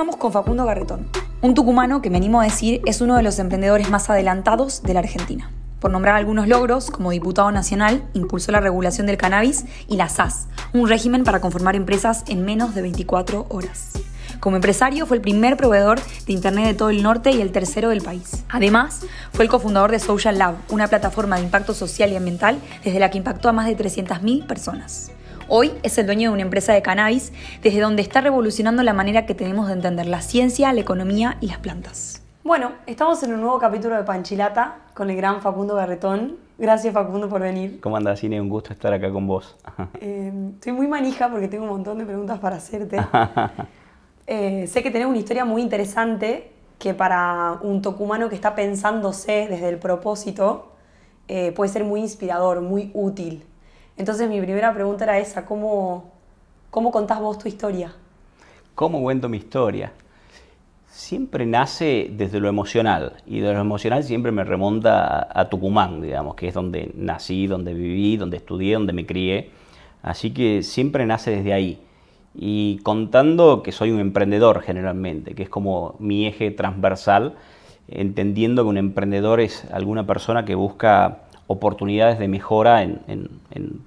estamos con Facundo Garretón, un tucumano que me animo a decir es uno de los emprendedores más adelantados de la Argentina. Por nombrar algunos logros, como diputado nacional, impulsó la regulación del cannabis y la SAS, un régimen para conformar empresas en menos de 24 horas. Como empresario fue el primer proveedor de Internet de todo el norte y el tercero del país. Además, fue el cofundador de Social Lab, una plataforma de impacto social y ambiental desde la que impactó a más de 300.000 personas. Hoy es el dueño de una empresa de cannabis, desde donde está revolucionando la manera que tenemos de entender la ciencia, la economía y las plantas. Bueno, estamos en un nuevo capítulo de Panchilata con el gran Facundo Garretón. Gracias Facundo por venir. ¿Cómo andas, Cine? Un gusto estar acá con vos. Em, estoy muy manija porque tengo un montón de preguntas para hacerte. Eh, sé que tenés una historia muy interesante que para un tocumano que está pensándose desde el propósito eh, puede ser muy inspirador, muy útil. Entonces mi primera pregunta era esa, ¿cómo, cómo contás vos tu historia? ¿Cómo cuento mi historia? Siempre nace desde lo emocional y de lo emocional siempre me remonta a, Tucumán, digamos, que es donde nací, donde viví, donde estudié, donde me crié. Así que siempre nace desde ahí. Y contando que soy un emprendedor generalmente, que es como mi eje transversal, entendiendo que un emprendedor es alguna persona que busca oportunidades de mejora en,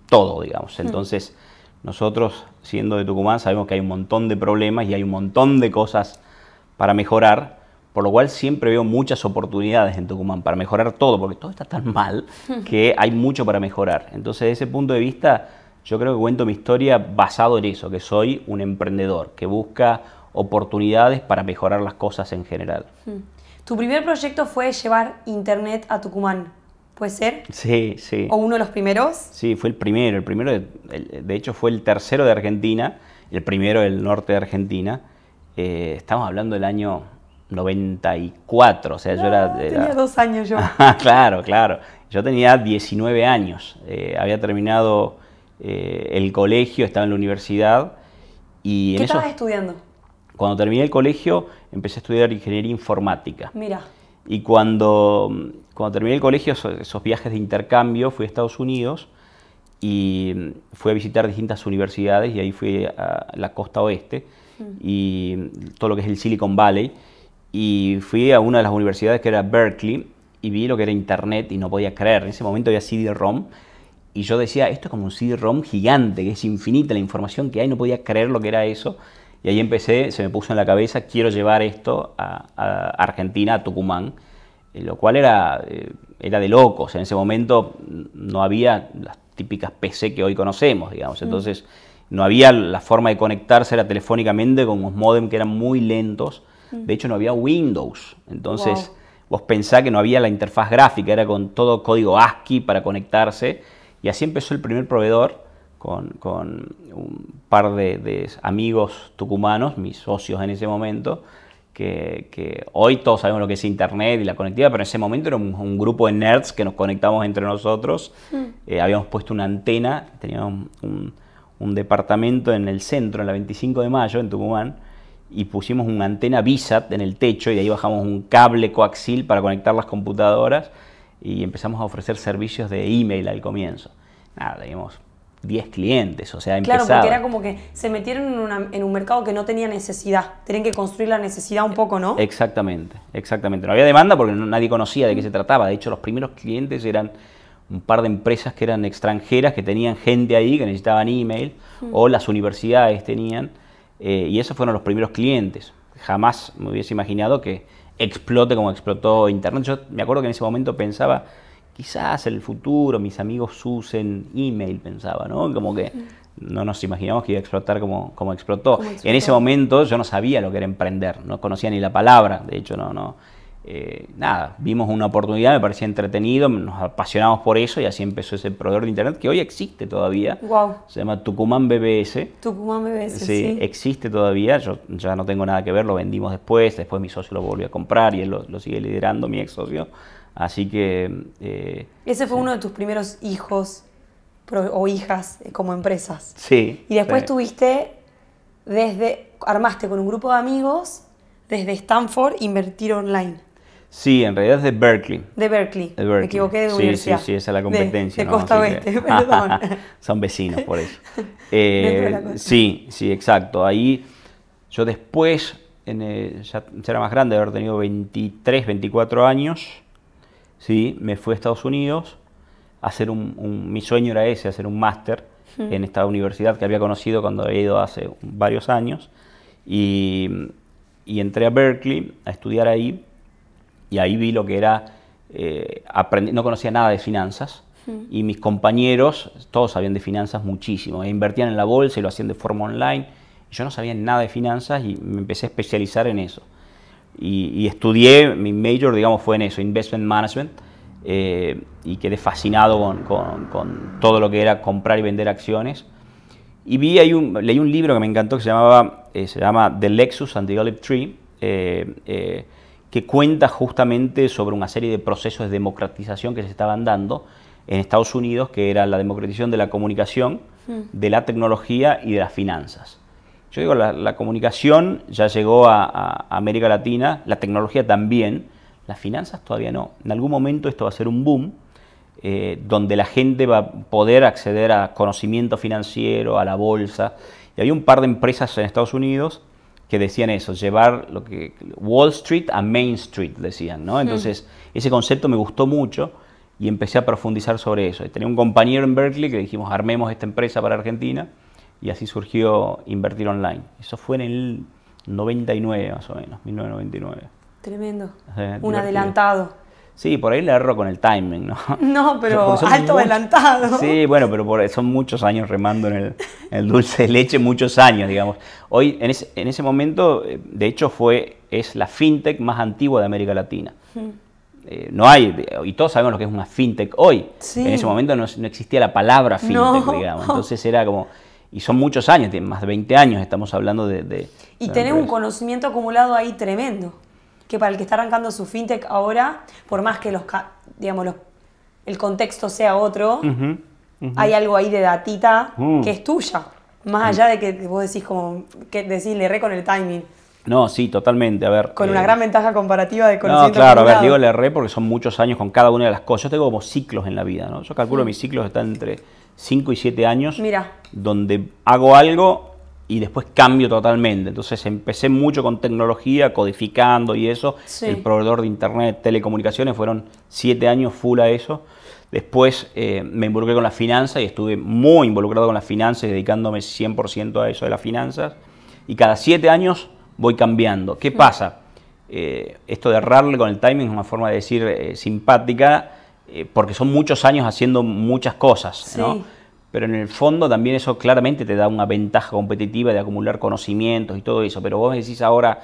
todo, digamos. Mm. Entonces, nosotros, siendo de Tucumán, sabemos que hay un montón de problemas y hay un montón de cosas para mejorar, por lo cual siempre veo muchas oportunidades en Tucumán para mejorar todo, porque todo está tan mal que hay mucho para mejorar. Entonces, desde ese punto de vista, yo creo que cuento mi historia basado en eso, que soy un emprendedor que busca oportunidades para mejorar las cosas en general. Mm. Tu primer proyecto fue llevar Internet a Tucumán. ¿Puede ser? Sí, sí. ¿O uno de los primeros? Sí, fue el primero. El primero, de, de hecho, fue el tercero de Argentina, el primero del norte de Argentina. Eh, estamos hablando del año 94, o sea, yo era... Ah, tenía dos años yo. Ah, claro, claro. Yo tenía 19 años. Eh, había terminado eh, el colegio, estaba en la universidad. Y ¿Qué estabas estudiando? Cuando terminé el colegio, empecé a estudiar ingeniería informática. Mira. Y cuando cuando terminé el colegio, esos, viajes de intercambio, fui a Estados Unidos y fui a visitar distintas universidades y ahí fui a la costa oeste mm. y todo lo que es el Silicon Valley y fui a una de las universidades que era Berkeley y vi lo que era internet y no podía creer, en ese momento había CD-ROM y yo decía, esto es como un CD-ROM gigante, que es infinita la información que hay, no podía creer lo que era eso y ahí empecé, se me puso en la cabeza, quiero llevar esto a, a Argentina, a Tucumán eh, lo cual era, eh, era de locos. En ese momento no había las típicas PC que hoy conocemos, digamos. Entonces, no había la forma de conectarse era telefónicamente con unos modem que eran muy lentos. De hecho, no había Windows. Entonces, vos pensá que no había la interfaz gráfica, era con todo código ASCII para conectarse. Y así empezó el primer proveedor con, un par de amigos tucumanos, mis socios en ese momento que, hoy todos sabemos lo que es Internet y la conectividad, pero en ese momento era un, grupo de nerds que nos conectamos entre nosotros. Hmm. Eh, habíamos puesto una antena, teníamos un, departamento en el centro, en la 25 de mayo, en Tucumán, y pusimos una antena visat en el techo y de ahí bajamos un cable coaxil para conectar las computadoras y empezamos a ofrecer servicios de email al comienzo. Nada, teníamos 10 clientes, o sea, empezaba. Claro, porque era como que se metieron en, un mercado que no tenía necesidad, tenían que construir la necesidad un poco, ¿no? Exactamente, exactamente. No había demanda porque nadie conocía de qué se trataba, de hecho los primeros clientes eran un par de empresas que eran extranjeras, que tenían gente ahí, que necesitaban email, hmm. o las universidades tenían, eh, y esos fueron los primeros clientes. Jamás me hubiese imaginado que explote como explotó Internet. Yo me acuerdo que en ese momento pensaba quizás en el futuro mis amigos usen email, pensaba, ¿no? Como que no nos imaginamos que iba a explotar como, como explotó. En ese momento yo no sabía lo que era emprender, no conocía ni la palabra, de hecho no, no. Eh, nada, vimos una oportunidad, me parecía entretenido, nos apasionamos por eso y así empezó ese proveedor de internet que hoy existe todavía. Wow. Se llama Tucumán BBS. Tucumán BBS. Sí, existe todavía, yo ya no tengo nada que ver, lo vendimos después, después mi socio lo volvió a comprar y él lo, lo sigue liderando, mi ex socio. Así que... Eh, Ese fue uno de tus primeros hijos o hijas eh, como empresas. Sí. Y después tuviste, desde, armaste con un grupo de amigos desde Stanford Invertir Online. Sí, en realidad es de Berkeley. De Berkeley. Me equivoqué de sí, universidad. Sí, sí, esa es la competencia. De, Costa Oeste, perdón. Son vecinos, por eso. Eh, sí, sí, exacto. Ahí yo después, ya, era más grande, de haber tenido 23, 24 años, ¿sí? me fui a Estados Unidos, hacer mi sueño era ese, hacer un máster hmm. en esta universidad que había conocido cuando había ido hace varios años, y, entré a Berkeley a estudiar ahí, y ahí vi lo que era, eh, no conocía nada de finanzas, hmm. y mis compañeros, todos sabían de finanzas muchísimo, e invertían en la bolsa y lo hacían de forma online, yo no sabía nada de finanzas y me empecé a especializar en eso y, estudié, mi major, digamos, fue en eso, Investment Management, eh, y quedé fascinado con, todo lo que era comprar y vender acciones. Y vi un, leí un libro que me encantó que se, llamaba, eh, se llama The Lexus and the Olive Tree, eh, que cuenta justamente sobre una serie de procesos de democratización que se estaban dando en Estados Unidos, que era la democratización de la comunicación, mm. de la tecnología y de las finanzas. Yo digo, la, comunicación ya llegó a, América Latina, la tecnología también, las finanzas todavía no. En algún momento esto va a ser un boom, eh, donde la gente va a poder acceder a conocimiento financiero, a la bolsa. Y había un par de empresas en Estados Unidos que decían eso, llevar lo que Wall Street a Main Street, decían, hmm. Entonces, ese concepto me gustó mucho y empecé a profundizar sobre eso. tenía un compañero en Berkeley que dijimos, armemos esta empresa para Argentina y así surgió Invertir Online. Eso fue en el 99 más o menos, 1999. Tremendo. Un adelantado. Sí, por ahí le agarro con el timing, ¿no? No, pero alto adelantado. Sí, bueno, pero son muchos años remando en el, dulce de leche, muchos años, digamos. Hoy, en ese, momento, eh, de hecho, fue, es la fintech más antigua de América Latina. Hmm. Eh, no hay, y todos sabemos lo que es una fintech hoy. En ese momento no, existía la palabra fintech, digamos. Entonces era como, y son muchos años, más de 20 años, estamos hablando de... y tener tenés un conocimiento acumulado ahí tremendo, que para el que está arrancando su fintech ahora, por más que los, digamos, el contexto sea otro, hay algo ahí de datita mm. que es tuya, más allá de que vos decís como, que decís, le erré con el timing. No, sí, totalmente. A ver. Con una eh, gran ventaja comparativa de conocimiento. No, claro, a ver, digo le erré porque son muchos años con cada una de las cosas. Yo tengo como ciclos en la vida, ¿no? Yo calculo mis ciclos están entre 5 y 7 años, Mira. donde hago algo y después cambio totalmente. Entonces empecé mucho con tecnología, codificando y eso. El proveedor de Internet, telecomunicaciones, fueron 7 años full a eso. Después eh, me involucré con la finanza y estuve muy involucrado con las finanzas dedicándome 100% a eso de las finanzas. Y cada 7 años voy cambiando. ¿Qué mm. pasa? Eh, esto de errarle con el timing es una forma de decir eh, simpática eh, porque son muchos años haciendo muchas cosas, ¿no? Pero en el fondo también eso claramente te da una ventaja competitiva de acumular conocimientos y todo eso. Pero vos decís ahora,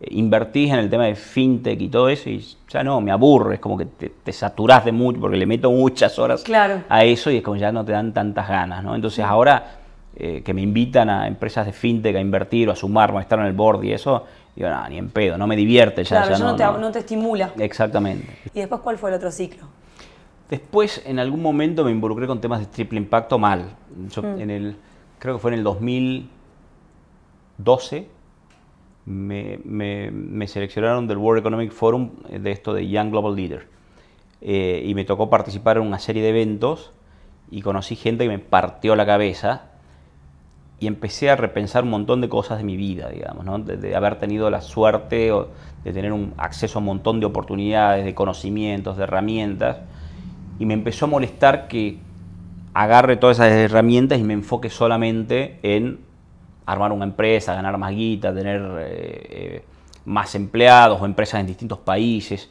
eh, invertís en el tema de fintech y todo eso y ya no, me aburre, es como que te, te saturás de mucho, porque le meto muchas horas a eso y es como ya no te dan tantas ganas, ¿no? Entonces ahora eh, que me invitan a empresas de fintech a invertir o a sumarme, a estar en el board y eso, digo, no, ni en pedo, no me divierte ya. Claro, ya no te estimula. Exactamente. ¿Y después cuál fue el otro ciclo? Después, en algún momento me involucré con temas de triple impacto mal. Yo, mm. creo que fue en el 2012, me, seleccionaron del World Economic Forum eh, de esto de Young Global Leader. Eh, y me tocó participar en una serie de eventos y conocí gente que me partió la cabeza y empecé a repensar un montón de cosas de mi vida, digamos, ¿no? de, de, haber tenido la suerte de tener un acceso a un montón de oportunidades, de conocimientos, de herramientas y me empezó a molestar que agarre todas esas herramientas y me enfoque solamente en armar una empresa, ganar más guita, tener eh, eh, más empleados o empresas en distintos países.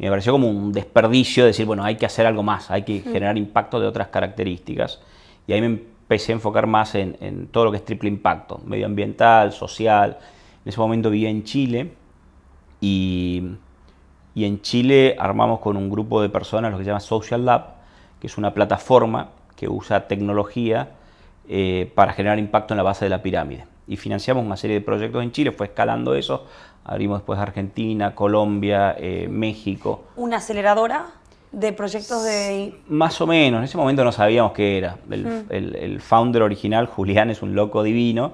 me pareció como un desperdicio decir, bueno, hay que hacer algo más, hay que generar impacto de otras características. Y ahí me empecé a enfocar más en, en, todo lo que es triple impacto, medioambiental, social. En ese momento vivía en Chile y y en Chile armamos con un grupo de personas lo que se llama Social Lab, que es una plataforma que usa tecnología eh, para generar impacto en la base de la pirámide. Y financiamos una serie de proyectos en Chile, fue escalando eso. Abrimos después Argentina, Colombia, eh, México. ¿Una aceleradora? de proyectos de... Más o menos, en ese momento no sabíamos qué era. El, hmm. founder original, Julián, es un loco divino,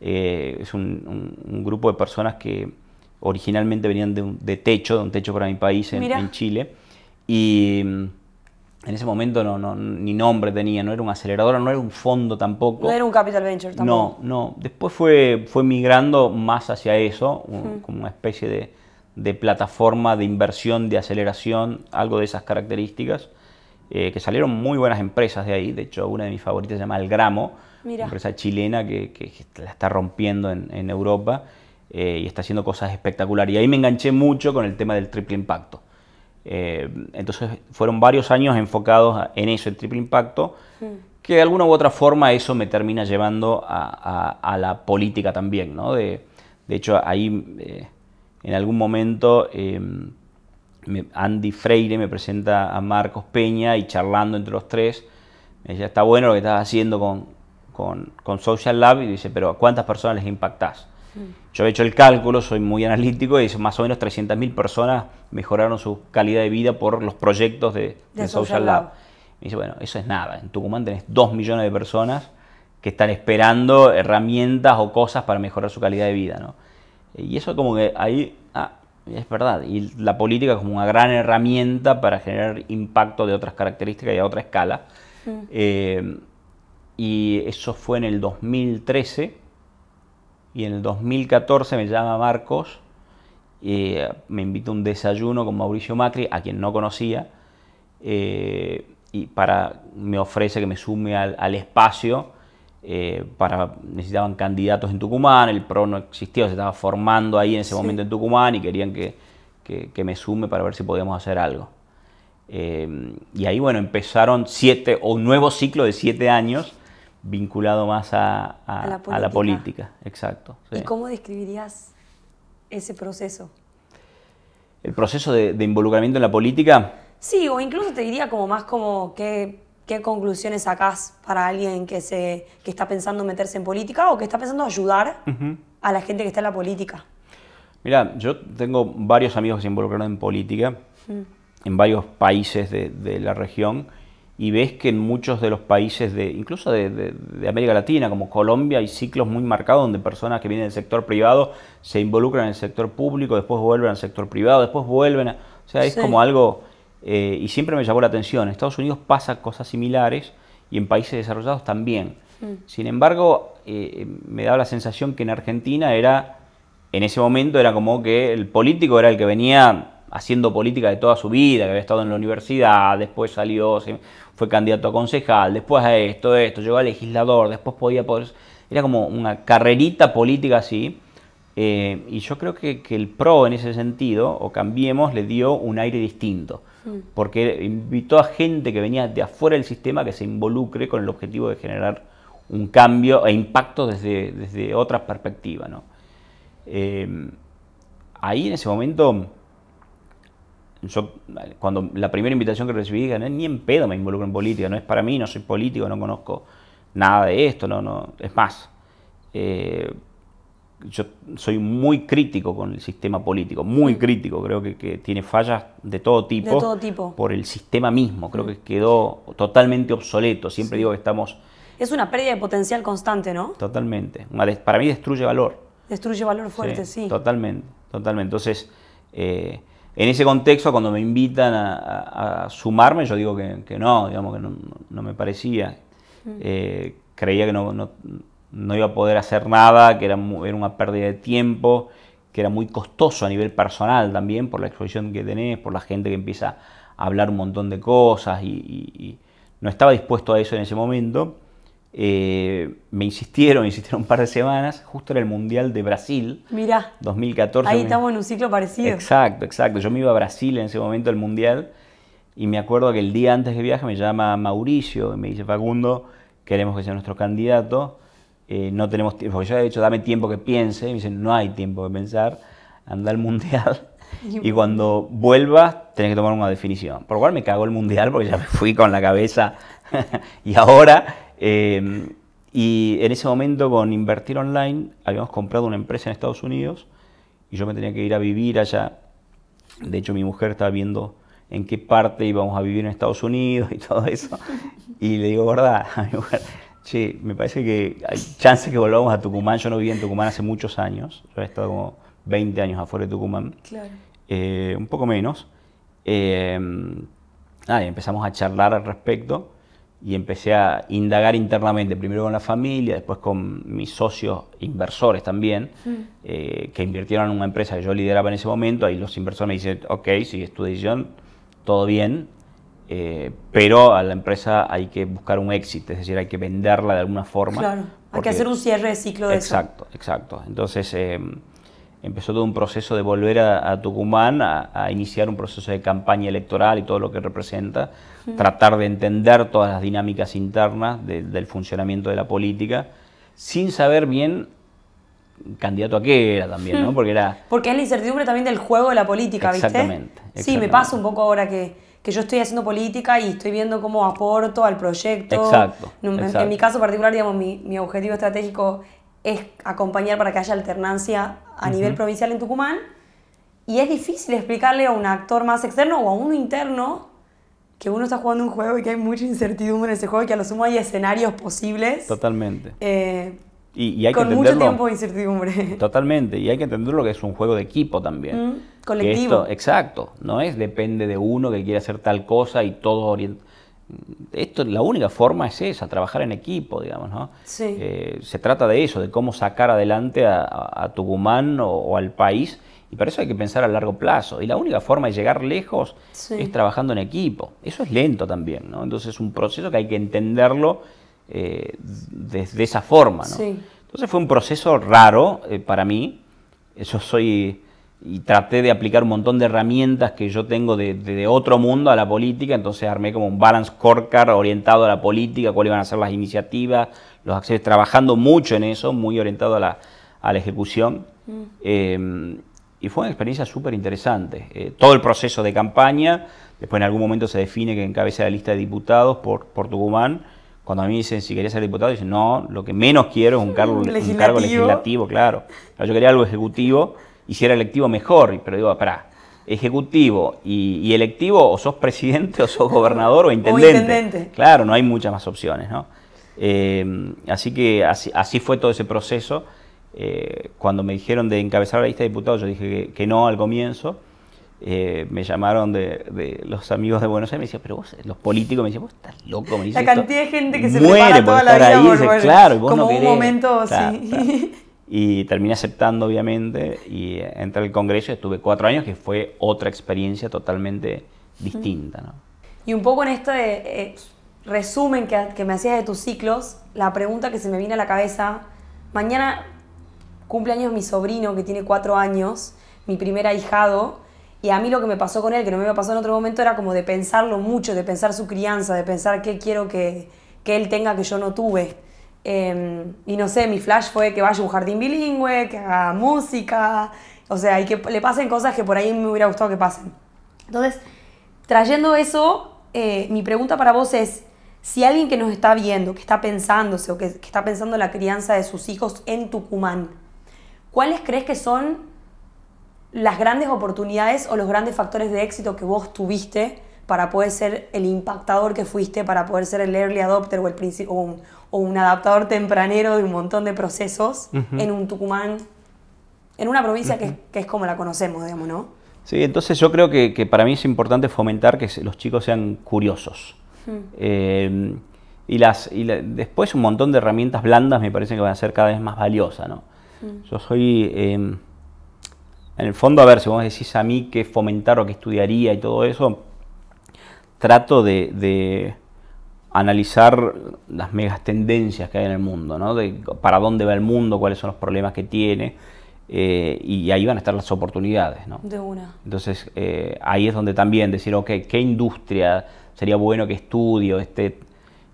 eh, es un, grupo de personas que originalmente venían de, un, techo, de un techo para mi país en, Chile. Y mm, en ese momento no, ni nombre tenía, no era un acelerador, no era un fondo tampoco. No era un capital venture tampoco. No, no. Después fue, fue migrando más hacia eso, hmm. como una especie de, plataforma de inversión, de aceleración, algo de esas características. Eh, que salieron muy buenas empresas de ahí. De hecho, una de mis favoritas se llama El Gramo, empresa chilena que, la está rompiendo en, en Europa eh, y está haciendo cosas espectaculares. Y ahí me enganché mucho con el tema del triple impacto. Eh, entonces fueron varios años enfocados en eso, el triple impacto, mm. que de alguna u otra forma eso me termina llevando a, la política también. De, de hecho, ahí eh, en algún momento em, Andy Freire me presenta a Marcos Peña y charlando entre los tres, me dice, está bueno lo que estás haciendo con, con Social Lab y dice, pero ¿a cuántas personas les impactás? Yo he hecho el cálculo, soy muy analítico, y más o menos 300.000 personas mejoraron su calidad de vida por los proyectos de, Social Lab. me Y dice, bueno, eso es nada. En Tucumán tenés 2 millones de personas que están esperando herramientas o cosas para mejorar su calidad de vida, eh, Y eso como que ahí, ah, es verdad. Y la política como una gran herramienta para generar impacto de otras características y a otra escala. Mm. Eh, y eso fue en el 2013 y en el 2014 me llama Marcos, eh, me invita a un desayuno con Mauricio Macri, a quien no conocía, eh, y para, me ofrece que me sume al, espacio. Eh, para, necesitaban candidatos en Tucumán, el PRO no existía, se estaba formando ahí en ese momento en Tucumán y querían que, me sume para ver si podíamos hacer algo. y ahí, bueno, empezaron siete, o un nuevo ciclo de siete años vinculado más a, la, política. Exacto. ¿Y cómo describirías ese proceso? ¿El proceso de, involucramiento en la política? Sí, o incluso te diría como más como qué, qué conclusiones sacás para alguien que, se, está pensando meterse en política o que está pensando ayudar a la gente que está en la política. Mira, yo tengo varios amigos que se involucraron en política, mm. en varios países de, de la región y ves que en muchos de los países, de, incluso de, América Latina, como Colombia, hay ciclos muy marcados donde personas que vienen del sector privado se involucran en el sector público, después vuelven al sector privado, después vuelven. A, o sea, es como algo. Eh, y siempre me llamó la atención. En Estados Unidos pasa cosas similares y en países desarrollados también. Mm. Sin embargo, eh, me daba la sensación que en Argentina era. En ese momento era como que el político era el que venía haciendo política de toda su vida, que había estado en la universidad, después salió fue candidato a concejal, después a esto, esto, llegó a legislador, después podía poder... Era como una carrerita política así. Eh, y yo creo que, el PRO en ese sentido, o Cambiemos, le dio un aire distinto, mm. porque invitó a gente que venía de afuera del sistema que se involucre con el objetivo de generar un cambio e impacto desde, desde otra perspectiva. ¿no? Eh, ahí en ese momento yo cuando la primera invitación que recibí, Dije, ni en pedo me involucro en política, no es para mí, no soy político, no conozco nada de esto, no, no, es más, eh, yo soy muy crítico con el sistema político, muy mm. crítico, creo que, tiene fallas de todo, tipo de todo tipo por el sistema mismo, creo mm. que quedó totalmente obsoleto, siempre digo que estamos... Es una pérdida de potencial constante, ¿no? Totalmente, para mí destruye valor. Destruye valor fuerte, sí. Totalmente, totalmente. Entonces, eh, en ese contexto, cuando me invitan a, sumarme, yo digo que, no, digamos que no, me parecía. Mm. Eh, creía que no, iba a poder hacer nada, que era, una pérdida de tiempo, que era muy costoso a nivel personal también, por la exposición que tenés, por la gente que empieza a hablar un montón de cosas y no estaba dispuesto a eso en ese momento. Eh, me insistieron, insistieron un par de semanas, justo en el Mundial de Brasil. 2014. Ahí estamos en un ciclo parecido. Exacto, exacto. Yo me iba a Brasil en ese momento al Mundial y me acuerdo que el día antes de viaje me llama Mauricio y me dice, Facundo, queremos que sea nuestro candidato. Eh, no tenemos tiempo, porque yo he dicho, dame tiempo que piense. Y me dicen, no hay tiempo que pensar, anda al Mundial. Y cuando vuelvas, tenés que tomar una definición. Por lo cual me cagó el mundial porque ya me fui con la cabeza. y ahora Em, y en ese momento con Invertir Online habíamos comprado una empresa en Estados Unidos y yo me tenía que ir a vivir allá. De hecho, mi mujer estaba viendo en qué parte íbamos a vivir en Estados Unidos y todo eso. Y le digo, verdad, a mi mujer, che, me parece que hay chances que volvamos a Tucumán. Yo no viví en Tucumán hace muchos años. Yo he estado como 20 años afuera de Tucumán. Claro. Eh, un poco menos. Eh, ah, y empezamos a charlar al respecto y empecé a indagar internamente, primero con la familia, después con mis socios inversores también, mm. eh, que invirtieron en una empresa que yo lideraba en ese momento, ahí los inversores me dicen, ok, si es tu decisión, todo bien, eh, pero a la empresa hay que buscar un éxito, es decir, hay que venderla de alguna forma. Claro, hay que hacer un cierre de ciclo de exacto, Exacto, exacto. Entonces... Em, empezó todo un proceso de volver a, Tucumán, a, iniciar un proceso de campaña electoral y todo lo que representa, tratar de entender todas las dinámicas internas del funcionamiento de la política, sin saber bien candidato a qué era también, ¿no? Porque era... Porque es la incertidumbre también del juego de la política, ¿viste? Exactamente. Sí, me pasa un poco ahora que, yo estoy haciendo política y estoy viendo cómo aporto al proyecto. Exacto. En, mi caso particular, digamos, mi, mi objetivo estratégico es acompañar para que haya alternancia a nivel provincial en Tucumán. Y es difícil explicarle a un actor más externo o a uno interno que uno está jugando un juego y que hay mucha incertidumbre en ese juego y que a lo sumo hay escenarios posibles. Totalmente. Eh, y, hay con entenderlo, mucho tiempo de incertidumbre. Totalmente, y hay que entenderlo que es un juego de equipo también. colectivo. exacto, no es depende de uno que quiere hacer tal cosa y todo orienta esto, la única forma es esa, trabajar en equipo, digamos, ¿no? Eh, se trata de eso, de cómo sacar adelante a, Tucumán o, al país, y para eso hay que pensar a largo plazo. Y la única forma de llegar lejos es trabajando en equipo. Eso es lento también, ¿no? Entonces es un proceso que hay que entenderlo eh, desde esa forma, Entonces fue un proceso raro eh, para mí. Yo soy y traté de aplicar un montón de herramientas que yo tengo de, otro mundo a la política, entonces armé como un balance scorecard orientado a la política, cuáles iban a ser las iniciativas, los accesos, trabajando mucho en eso, muy orientado a la, ejecución. Mm. Em, y fue una experiencia súper interesante. Eh, todo el proceso de campaña, después en algún momento se define que encabeza la lista de diputados por, por Tucumán. Cuando a mí dicen si quería ser diputado, dicen, no, lo que menos quiero es un cargo legislativo, un cargo legislativo claro. Yo quería algo ejecutivo y si era electivo mejor, pero digo, pará, ejecutivo y, electivo o sos presidente o sos gobernador o intendente. intendente. Claro, no hay muchas más opciones, ¿no? Eh, así que así, fue todo ese proceso. Eh, cuando me dijeron de encabezar la lista de diputados, yo dije que, no al comienzo. Eh, me llamaron de, los amigos de Buenos Aires, me decían, pero vos, los políticos me decían, vos estás loco, me La cantidad de gente que se Muere prepara toda por la vida ahí, claro, vos como un momento, sí. y terminé aceptando obviamente y entré al Congreso, estuve cuatro años, que fue otra experiencia totalmente distinta. Y un poco en este resumen que, me hacías de tus ciclos, la pregunta que se me viene a la cabeza, mañana cumpleaños mi sobrino que tiene cuatro años, mi primer ahijado, y a mí lo que me pasó con él, que no me había pasado en otro momento, era como de pensarlo mucho, de pensar su crianza, de pensar qué quiero que él tenga que yo no tuve. Em, y no sé, mi flash fue que vaya a un jardín bilingüe, que haga música, o sea, y que le pasen cosas que por ahí me hubiera gustado que pasen. Entonces, trayendo eso, eh, mi pregunta para vos es, si alguien que nos está viendo, que está pensándose o que, está pensando la crianza de sus hijos en Tucumán, ¿cuáles crees que son las grandes oportunidades o los grandes factores de éxito que vos tuviste para poder ser el impactador que fuiste, para poder ser el early adopter o, el o, o un adaptador tempranero de un montón de procesos en un Tucumán, en una provincia que, es como la conocemos, digamos, ¿no? Sí, entonces yo creo que, para mí es importante fomentar que los chicos sean curiosos. Hmm. Eh, y las, y después un montón de herramientas blandas me parece que van a ser cada vez más valiosas, ¿no? Hmm. Yo soy... Em, en el fondo, a ver, si vos decís a mí qué fomentar o qué estudiaría y todo eso, trato de, analizar las megas que hay en el mundo, ¿no? de para dónde va el mundo, cuáles son los problemas que tiene, eh, y ahí van a estar las oportunidades. ¿no? De una. Entonces, eh, ahí es donde también decir, ok, ¿qué industria sería bueno que estudio? Este,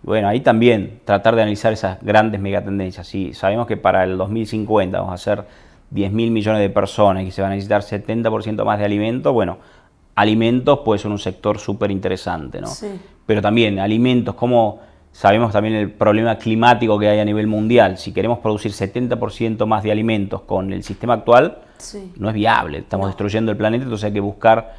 bueno, ahí también tratar de analizar esas grandes megatendencias. Si sabemos que para el 2050 vamos a ser 10 mil millones de personas y se va a necesitar 70% más de alimentos, bueno, alimentos puede ser un sector súper interesante, ¿no? Sí pero también alimentos, como sabemos también el problema climático que hay a nivel mundial. Si queremos producir 70% más de alimentos con el sistema actual, no es viable. Estamos destruyendo el planeta, entonces hay que buscar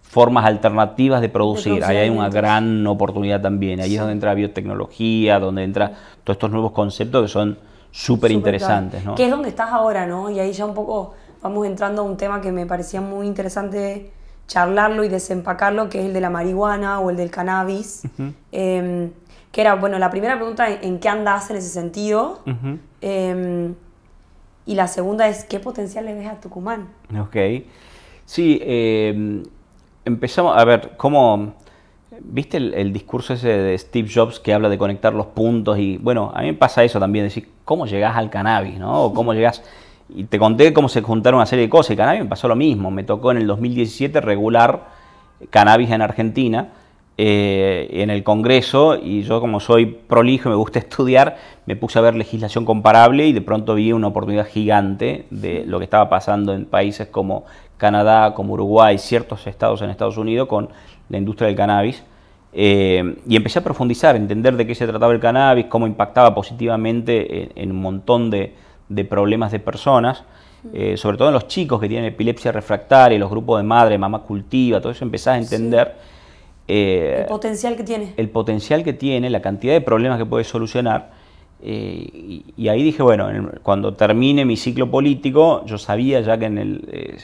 formas alternativas de producir. Ahí hay una gran oportunidad también. Ahí es donde entra biotecnología, donde entra todos estos nuevos conceptos que son súper interesantes. Que es donde estás ahora, ¿no? Y ahí ya un poco vamos entrando a un tema que me parecía muy interesante charlarlo y desempacarlo, que es el de la marihuana o el del cannabis. Em, que era, bueno, la primera pregunta, ¿en qué andas en ese sentido? Em, y la segunda es, ¿qué potencial le ves a Tucumán? Ok. Sí, em, empezamos, a ver, ¿cómo... ¿Viste el, discurso ese de Steve Jobs que habla de conectar los puntos? Y bueno, a mí me pasa eso también, decir, ¿cómo llegás al cannabis? ¿no? O ¿Cómo llegás? Y te conté cómo se juntaron una serie de cosas. El cannabis me pasó lo mismo. Me tocó en el 2017 regular cannabis en Argentina. Eh, en el Congreso y yo como soy prolijo y me gusta estudiar, me puse a ver legislación comparable y de pronto vi una oportunidad gigante de lo que estaba pasando en países como Canadá, como Uruguay, ciertos estados en Estados Unidos con la industria del cannabis. Eh, y empecé a profundizar, entender de qué se trataba el cannabis, cómo impactaba positivamente en un montón de, de problemas de personas, eh, sobre todo en los chicos que tienen epilepsia refractaria, los grupos de madre, mamá cultiva, todo eso empezás a entender. Eh, el potencial que tiene. El potencial que tiene, la cantidad de problemas que puede solucionar. Eh, y, ahí dije, bueno, cuando termine mi ciclo político, yo sabía ya que en el,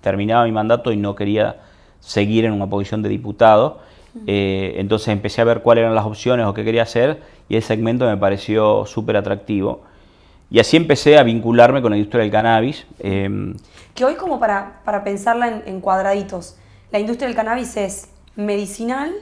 terminaba mi mandato y no quería seguir en una posición de diputado. entonces empecé a ver cuáles eran las opciones o qué quería hacer y el segmento me pareció súper atractivo. Y así empecé a vincularme con la industria del cannabis. Em, que hoy como para, para pensarla en, cuadraditos, la industria del cannabis es medicinal,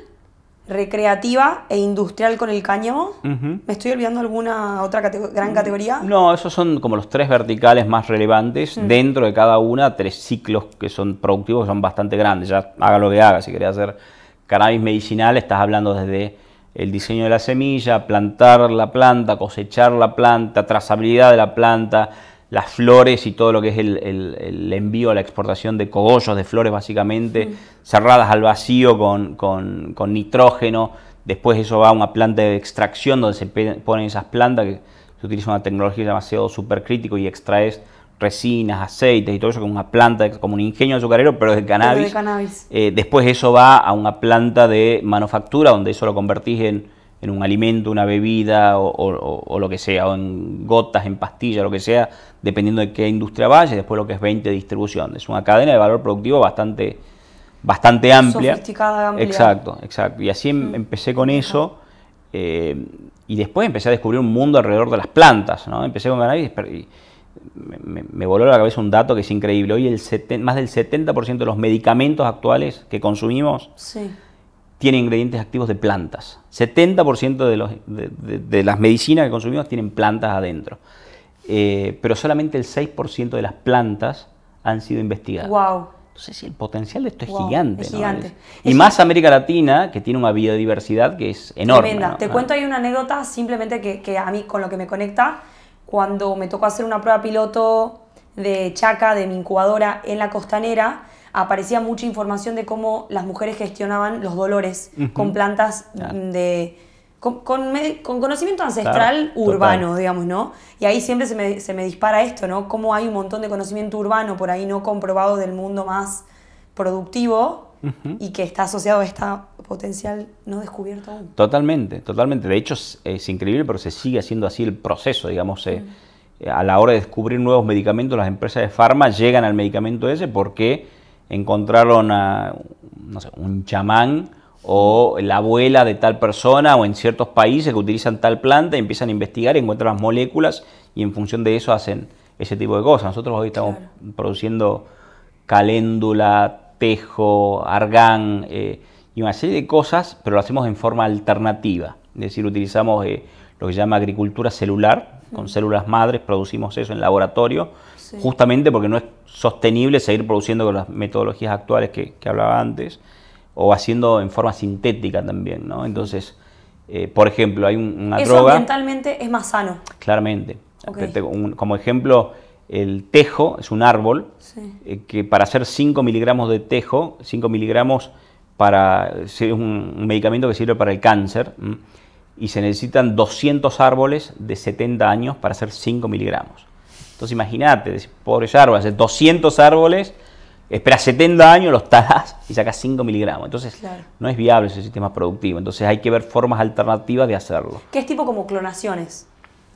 recreativa e industrial con el cáñamo. ¿Me estoy olvidando alguna otra gran mm, categoría? No, esos son como los tres verticales más relevantes. Mm. Dentro de cada una, tres ciclos que son productivos, que son bastante grandes. Ya haga lo que haga, si querés hacer cannabis medicinal, estás hablando desde el diseño de la semilla, plantar la planta, cosechar la planta, trazabilidad de la planta, las flores y todo lo que es el, envío el envío, la exportación de cogollos, de flores básicamente, cerradas al vacío con, nitrógeno. Después eso va a una planta de extracción donde se ponen esas plantas que se utiliza una tecnología demasiado súper supercrítico y extraes resinas, aceites y todo eso, con una planta, como un ingenio azucarero, pero de cannabis. Eh, después eso va a una planta de manufactura, donde eso lo convertís en, un alimento, una bebida o, lo que sea, o en gotas, en pastillas, lo que sea, dependiendo de qué industria vaya, después lo que es 20 de distribución. Es una cadena de valor productivo bastante, bastante amplia. Sofisticada, amplia. Exacto, exacto. Y así em, mm. empecé con eso. Eh, y después empecé a descubrir un mundo alrededor de las plantas, ¿no? Empecé con cannabis y, me, voló la cabeza un dato que es increíble. Hoy el más del 70% de los medicamentos actuales que consumimos tienen ingredientes activos de plantas. 70% de, las medicinas que consumimos tienen plantas adentro. Eh, pero solamente el 6% de las plantas han sido investigadas. Wow. Entonces el potencial de esto es gigante. gigante. y más América Latina, que tiene una biodiversidad que es enorme. Tremenda. Te ah. cuento ahí una anécdota simplemente que, a mí con lo que me conecta cuando me tocó hacer una prueba piloto de chaca, de mi incubadora en la costanera, aparecía mucha información de cómo las mujeres gestionaban los dolores con plantas ah. de... Con, conocimiento ancestral urbano, digamos, ¿no? Y ahí siempre se me, se me dispara esto, ¿no? Cómo hay un montón de conocimiento urbano por ahí no comprobado del mundo más productivo, y que está asociado a esta potencial no descubierto Totalmente, totalmente. De hecho, es, increíble, pero se sigue haciendo así el proceso, digamos. Eh, mm. eh, a la hora de descubrir nuevos medicamentos, las empresas de farma llegan al medicamento ese porque encontraron a, un chamán o mm. la abuela de tal persona o en ciertos países que utilizan tal planta y empiezan a investigar encuentran las moléculas y en función de eso hacen ese tipo de cosas. Nosotros hoy estamos produciendo caléndula, Tejo, argán eh, y una serie de cosas, pero lo hacemos en forma alternativa. Es decir, utilizamos eh, lo que se llama agricultura celular, con células madres, producimos eso en laboratorio, justamente porque no es sostenible seguir produciendo con las metodologías actuales que, hablaba antes, o haciendo en forma sintética también, Entonces, eh, por ejemplo, hay una droga... Eso ambientalmente es más sano. Claramente. Como ejemplo, el tejo es un árbol eh, que para hacer 5 miligramos de tejo, 5 miligramos para, es un, medicamento que sirve para el cáncer, y se necesitan 200 árboles de 70 años para hacer 5 miligramos. Entonces imagínate, pobres árboles, 200 árboles, esperas 70 años, los talás y sacas 5 miligramos. Entonces no es viable ese sistema productivo. Entonces hay que ver formas alternativas de hacerlo. ¿Qué es tipo como clonaciones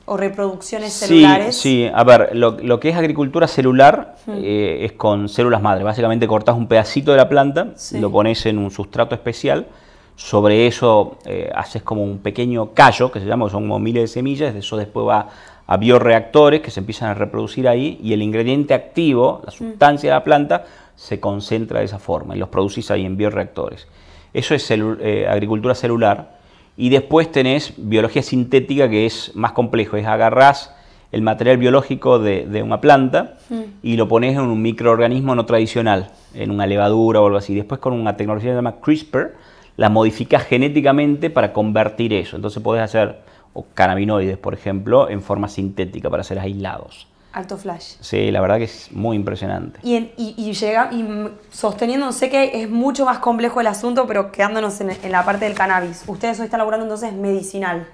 o reproducciones celulares. Sí, a ver, lo, que es agricultura celular eh, es con células madre. Básicamente cortas un pedacito de la planta, lo pones en un sustrato especial, sobre eso eh, haces como un pequeño callo, que se llama, son como miles de semillas, de eso después va a bioreactores que se empiezan a reproducir ahí y el ingrediente activo, la sustancia de la planta, se concentra de esa forma y los producís ahí en bioreactores. Eso es eh, agricultura celular y después tenés biología sintética, que es más complejo, es agarrás el material biológico de, una planta mm. y lo pones en un microorganismo no tradicional, en una levadura o algo así. Después con una tecnología que se llama CRISPR, la modificas genéticamente para convertir eso. Entonces podés hacer o cannabinoides, por ejemplo, en forma sintética para ser aislados. Alto flash. Sí, la verdad que es muy impresionante. Y, y, llega, y sosteniendo, sé que es mucho más complejo el asunto, pero quedándonos en, la parte del cannabis. ¿Ustedes hoy están laburando entonces medicinal?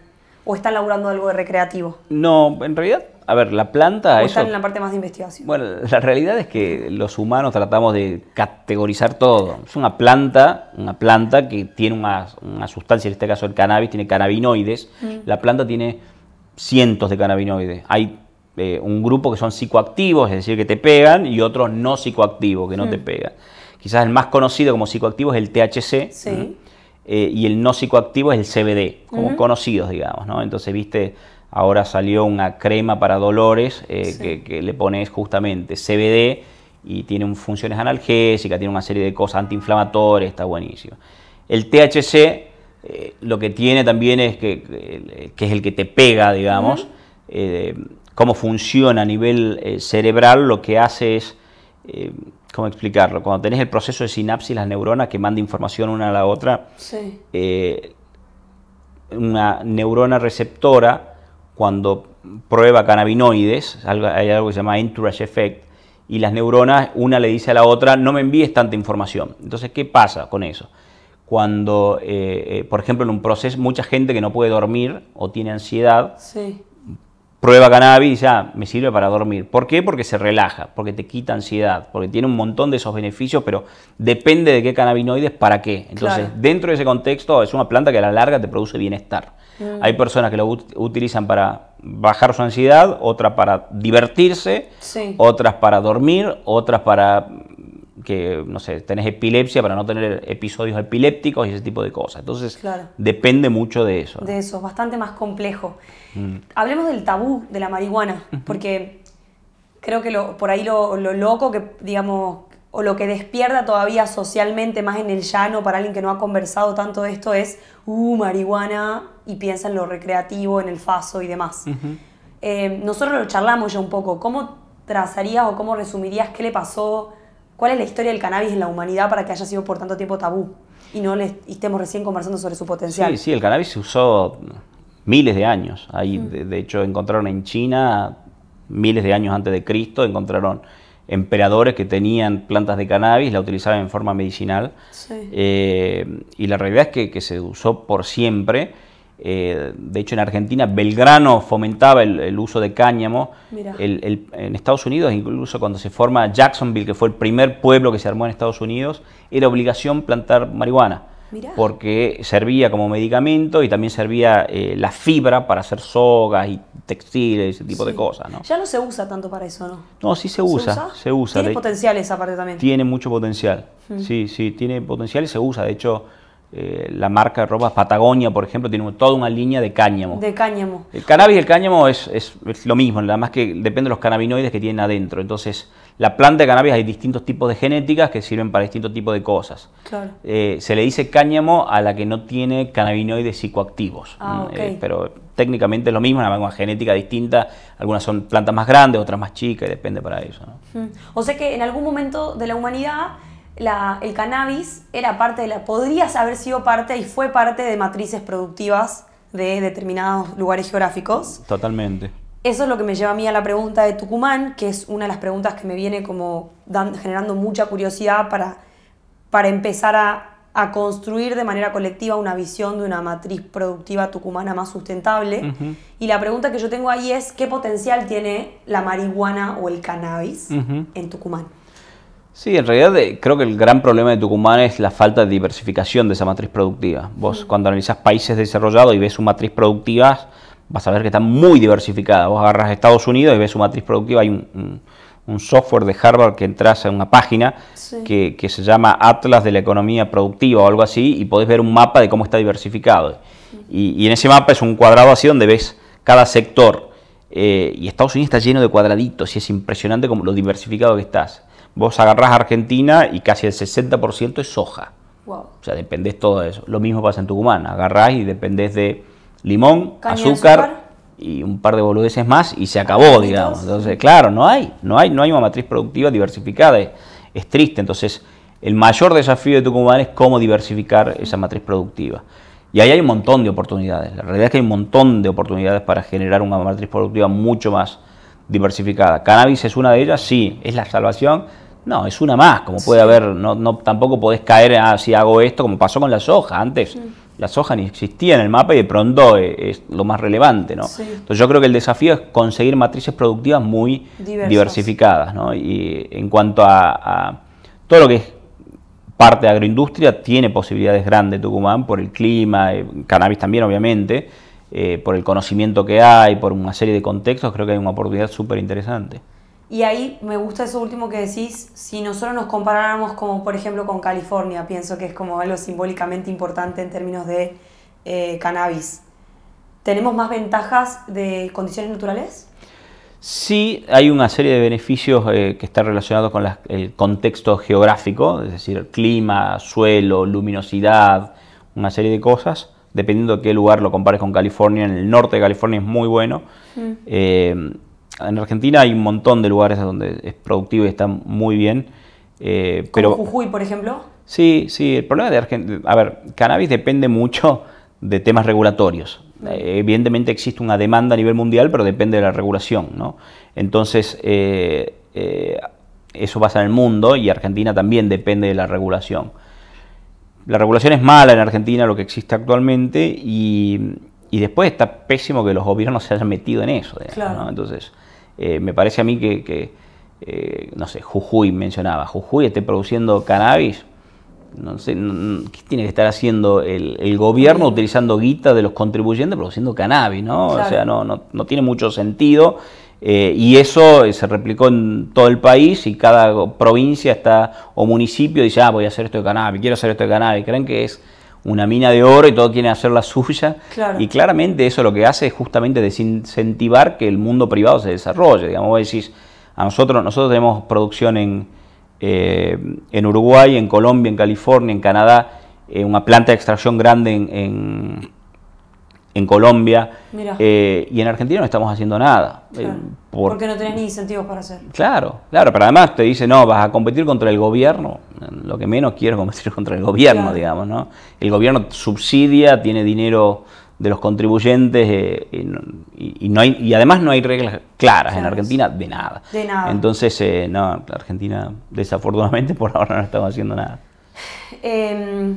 ¿O están laburando algo de recreativo? No, en realidad, a ver, la planta... ¿O están en la parte más de investigación? Bueno, la realidad es que los humanos tratamos de categorizar todo. Es una planta, una planta que tiene una, sustancia, en este caso el cannabis, tiene cannabinoides. Mm. La planta tiene cientos de cannabinoides. Hay eh, un grupo que son psicoactivos, es decir, que te pegan, y otros no psicoactivos, que no te hmm. pegan. Quizás el más conocido como psicoactivo es el THC. Eh, y el no psicoactivo es el CBD, como conocidos, digamos, ¿no? Entonces, viste, ahora salió una crema para dolores eh, que, le pones justamente CBD y tiene funciones analgésicas, tiene una serie de cosas antiinflamatorias, está buenísimo. El THC lo que tiene también es que, es el que te pega, digamos cómo funciona a nivel eh, cerebral, lo que hace es, eh, ¿cómo explicarlo? Cuando tenés el proceso de sinapsis, las neuronas que mandan información una a la otra, sí. Eh, una neurona receptora, cuando prueba cannabinoides, hay algo que se llama entourage effect, y las neuronas, una le dice a la otra, no me envíes tanta información. Entonces, ¿qué pasa con eso? Cuando, por ejemplo, en un proceso, mucha gente que no puede dormir o tiene ansiedad, sí prueba cannabis ya me sirve para dormir. ¿Por qué? Porque se relaja, porque te quita ansiedad, porque tiene un montón de esos beneficios, pero depende de qué cannabinoides, para qué. Entonces, dentro de ese contexto, es una planta que a la larga te produce bienestar. Mm. Hay personas que lo utilizan para bajar su ansiedad, otras para divertirse, otras para dormir, otras para que, no sé, tenés epilepsia para no tener episodios epilépticos y ese tipo de cosas. Entonces, depende mucho de eso. De eso, es bastante más complejo. Mm. Hablemos del tabú de la marihuana, porque creo que por ahí lo, loco que, digamos, o lo que despierta todavía socialmente más en el llano para alguien que no ha conversado tanto de esto es, uh, marihuana, y piensa en lo recreativo, en el faso y demás. Eh, nosotros lo charlamos ya un poco. ¿Cómo trazarías o cómo resumirías qué le pasó ¿Cuál es la historia del cannabis en la humanidad para que haya sido por tanto tiempo tabú? Y no estemos recién conversando sobre su potencial. Sí, sí, el cannabis se usó miles de años. Ahí, mm. de, hecho, encontraron en China, miles de años antes de Cristo, encontraron emperadores que tenían plantas de cannabis, la utilizaban en forma medicinal. Eh, y la realidad es que se usó por siempre. Eh, de hecho, en Argentina, Belgrano fomentaba el, uso de cáñamo. en Estados Unidos, incluso cuando se forma Jacksonville, que fue el primer pueblo que se armó en Estados Unidos, era obligación plantar marihuana. Porque servía como medicamento y también servía eh, la fibra para hacer sogas y textiles, y ese tipo de cosas. Ya no se usa tanto para eso, ¿no? No, sí se, usa, se usa. Tiene potencial esa parte también. Tiene mucho potencial. Hmm. Sí, sí, tiene potencial y se usa. De hecho, eh, la marca de ropa Patagonia, por ejemplo, tiene toda una línea de cáñamo. De cáñamo. El cannabis y el cáñamo es, lo mismo, nada más que depende de los cannabinoides que tienen adentro. Entonces, la planta de cannabis hay distintos tipos de genéticas que sirven para distintos tipos de cosas. Claro. Eh, se le dice cáñamo a la que no tiene cannabinoides psicoactivos. Ah, mm, eh, pero técnicamente es lo mismo, una genética distinta. Algunas son plantas más grandes, otras más chicas, y depende para eso. Mm. O sea que en algún momento de la humanidad el cannabis era parte de la, podría haber sido parte y fue parte de matrices productivas de determinados lugares geográficos. Totalmente. Eso es lo que me lleva a mí a la pregunta de Tucumán, que es una de las preguntas que me viene como generando mucha curiosidad para, para empezar a, construir de manera colectiva una visión de una matriz productiva tucumana más sustentable. Y la pregunta que yo tengo ahí es, ¿qué potencial tiene la marihuana o el cannabis en Tucumán? Sí, en realidad eh, creo que el gran problema de Tucumán es la falta de diversificación de esa matriz productiva. Vos cuando analizás países desarrollados y ves su matriz productiva, vas a ver que está muy diversificada. Vos agarras Estados Unidos y ves su matriz productiva, hay un, software de Harvard que entras a una página que, se llama Atlas de la Economía Productiva o algo así y podés ver un mapa de cómo está diversificado. Y, en ese mapa es un cuadrado así donde ves cada sector. Eh, y Estados Unidos está lleno de cuadraditos y es impresionante como lo diversificado que estás. Vos agarrás Argentina y casi el 60% es soja. O sea, dependés todo eso. Lo mismo pasa en Tucumán. Agarrás y dependés de limón, azúcar, y un par de boludeces más y se acabó, digamos. Entonces, claro, no hay, no hay, no hay una matriz productiva diversificada. Es, triste. Entonces, el mayor desafío de Tucumán es cómo diversificar esa matriz productiva. Y ahí hay un montón de oportunidades. La realidad es que hay un montón de oportunidades para generar una matriz productiva mucho más diversificada. Cannabis es una de ellas, sí, es la salvación no, es una más, como puede haber, no, no, tampoco podés caer, así ah, si hago esto, como pasó con la soja antes. La soja ni existía en el mapa y de pronto eh, es, lo más relevante, ¿no? Entonces yo creo que el desafío es conseguir matrices productivas muy diversificadas, ¿no? Y en cuanto a, todo lo que es parte de agroindustria, tiene posibilidades grandes Tucumán por el clima, eh, cannabis también obviamente, eh, por el conocimiento que hay, por una serie de contextos, creo que hay una oportunidad súper interesante. Y ahí me gusta eso último que decís, si nosotros nos comparáramos como por ejemplo con California, pienso que es como algo simbólicamente importante en términos de eh, cannabis. ¿Tenemos más ventajas de condiciones naturales? Sí, hay una serie de beneficios eh, que están relacionados con el contexto geográfico, es decir, clima, suelo, luminosidad, una serie de cosas dependiendo de qué lugar lo compares con California, en el norte de California es muy bueno. Mm. Eh, en Argentina hay un montón de lugares donde es productivo y está muy bien. Eh, pero, Jujuy, por ejemplo? Sí, sí, el problema de Argentina, a ver, cannabis depende mucho de temas regulatorios. Eh, evidentemente existe una demanda a nivel mundial, pero depende de la regulación, ¿no? Entonces, eh, eh, eso pasa en el mundo y Argentina también depende de la regulación. La regulación es mala en Argentina, lo que existe actualmente, y, después está pésimo que los gobiernos se hayan metido en eso. claro. Entonces, eh, me parece a mí que, eh, no sé, Jujuy mencionaba, Jujuy esté produciendo cannabis, no sé, ¿qué tiene que estar haciendo el, gobierno utilizando guita de los contribuyentes produciendo cannabis, ¿no? O sea, no, no, tiene mucho sentido. Eh, y eso se replicó en todo el país y cada provincia está o municipio dice, ah, voy a hacer esto de cannabis, quiero hacer esto de cannabis. Creen que es una mina de oro y todo quiere hacer la suya. Y claramente eso lo que hace es justamente desincentivar que el mundo privado se desarrolle. Digamos, vos decís, a nosotros, nosotros tenemos producción en, eh, en Uruguay, en Colombia, en California, en Canadá, eh, una planta de extracción grande en en Colombia eh, y en Argentina no estamos haciendo nada. Eh, porque no tenés ni incentivos para hacer. Claro, claro, pero además te dice, no, vas a competir contra el gobierno, lo que menos quiero es competir contra el gobierno, digamos, ¿no? El gobierno subsidia, tiene dinero de los contribuyentes eh, y, además no hay reglas claras en Argentina de nada. De nada. Entonces, no, Argentina desafortunadamente por ahora no estamos haciendo nada. Em,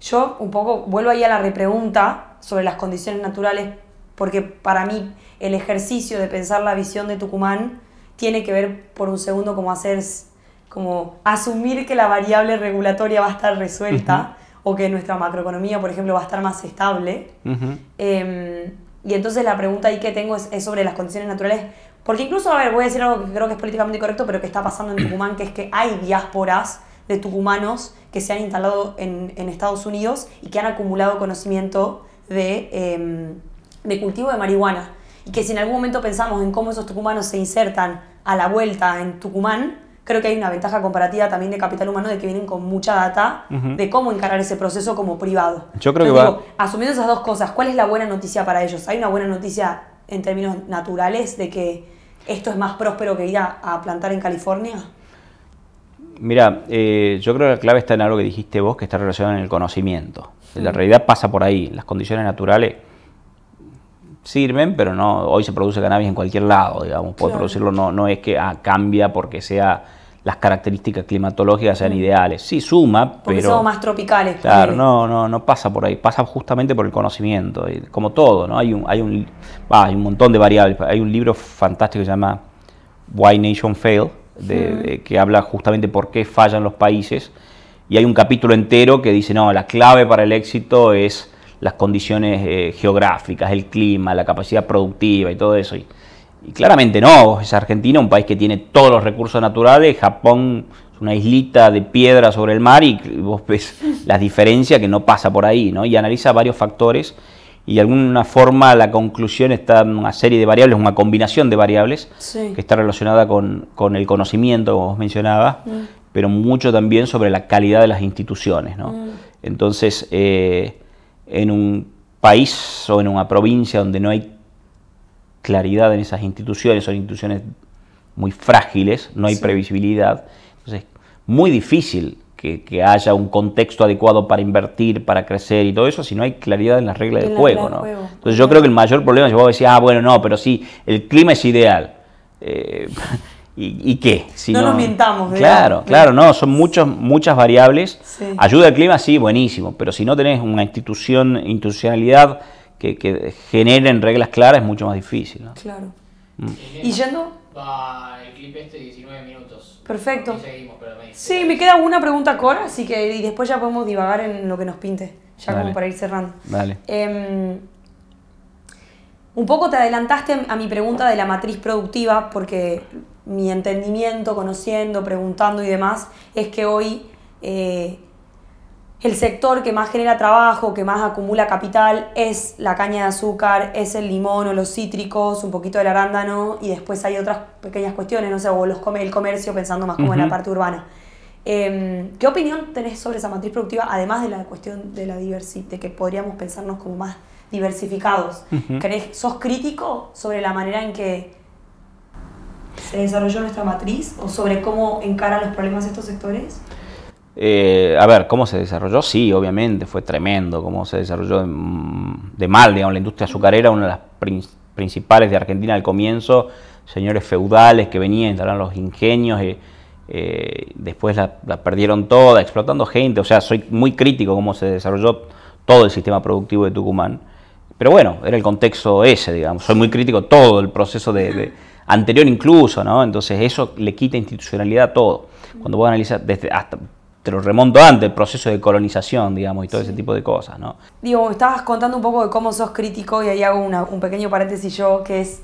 yo un poco vuelvo ahí a la repregunta sobre las condiciones naturales, porque para mí el ejercicio de pensar la visión de Tucumán tiene que ver por un segundo como hacer, como asumir que la variable regulatoria va a estar resuelta o que nuestra macroeconomía, por ejemplo, va a estar más estable. Em, y entonces la pregunta ahí que tengo es, sobre las condiciones naturales, porque incluso, a ver, voy a decir algo que creo que es políticamente correcto, pero que está pasando en Tucumán, que es que hay diásporas de tucumanos que se han instalado en, en Estados Unidos y que han acumulado conocimiento Em, de, cultivo de marihuana. Y que si en algún momento pensamos en cómo esos tucumanos se insertan a la vuelta en Tucumán, creo que hay una ventaja comparativa también de capital humano de que vienen con mucha data de cómo encarar ese proceso como privado. Yo creo que Asumiendo esas dos cosas, ¿cuál es la buena noticia para ellos? ¿Hay una buena noticia en términos naturales de que esto es más próspero que ir a, plantar en California? Mira, eh, yo creo que la clave está en algo que dijiste vos, que está relacionado en el conocimiento. La realidad pasa por ahí. Las condiciones naturales sirven, pero no hoy se produce cannabis en cualquier lado, digamos, puede producirlo, no, no es que ah, cambia porque sea las características climatológicas sean mm. ideales. Sí, suma, pero... más tropicales. Claro, no, no, no pasa por ahí, pasa justamente por el conocimiento, como todo, ¿no? Hay un, hay un, hay un montón de variables. Hay un libro fantástico que se llama Why Nation Fail, mm. que habla justamente por qué fallan los países y hay un capítulo entero que dice, no, la clave para el éxito es las condiciones eh, geográficas, el clima, la capacidad productiva y todo eso. Y, claramente no, es Argentina un país que tiene todos los recursos naturales, Japón es una islita de piedra sobre el mar y vos ves las diferencias que no pasa por ahí, ¿no? Y analiza varios factores y de alguna forma la conclusión está en una serie de variables, una combinación de variables que está relacionada con, el conocimiento, como vos mencionabas, mm pero mucho también sobre la calidad de las instituciones. Mm. Entonces, eh, en un país o en una provincia donde no hay claridad en esas instituciones, son instituciones muy frágiles, no hay previsibilidad, entonces muy difícil que, haya un contexto adecuado para invertir, para crecer y todo eso, si no hay claridad en las reglas del juego, Entonces yo creo que el mayor problema es que a decir, ah, bueno, no, pero sí, el clima es ideal. Eh, ¿Y, qué? Si no, nos mintamos. Claro, claro, no, son muchos, muchas variables. Ayuda al clima, sí, buenísimo, pero si no tenés una institución, institucionalidad que, que generen reglas claras, es mucho más difícil. Claro. Mm. Y yendo... para el clip este 19 minutos. Perfecto. sí, me queda una pregunta Cora, así que y después ya podemos divagar en lo que nos pinte, ya como para ir cerrando. Dale. Em, un poco te adelantaste a mi pregunta de la matriz productiva, porque mi entendimiento, conociendo, preguntando y demás, es que hoy eh, el sector que más genera trabajo, que más acumula capital, es la caña de azúcar, es el limón o los cítricos, un poquito del arándano y después hay otras pequeñas cuestiones, no sé, o los come, el comercio pensando más como en la parte urbana. Em, ¿Qué opinión tenés sobre esa matriz productiva, además de la cuestión de la diversidad, que podríamos pensarnos como más diversificados? ¿Sos crítico sobre la manera en que se desarrolló nuestra matriz o sobre cómo encaran los problemas estos sectores? Eh, a ver, ¿cómo se desarrolló? Sí, obviamente, fue tremendo cómo se desarrolló de, mal, digamos, la industria azucarera, una de las principales de Argentina al comienzo, señores feudales que venían, instalaron los ingenios, eh, eh, después la, perdieron toda, explotando gente, o sea, soy muy crítico cómo se desarrolló todo el sistema productivo de Tucumán. Pero bueno, era el contexto ese, digamos. Soy muy crítico todo el proceso de anterior incluso, ¿no? Entonces eso le quita institucionalidad a todo. Cuando vos analizas desde hasta te lo remonto antes, el proceso de colonización, digamos, y todo ese tipo de cosas, ¿no? Digo, estabas contando un poco de cómo sos crítico y ahí hago una, un pequeño paréntesis yo, que es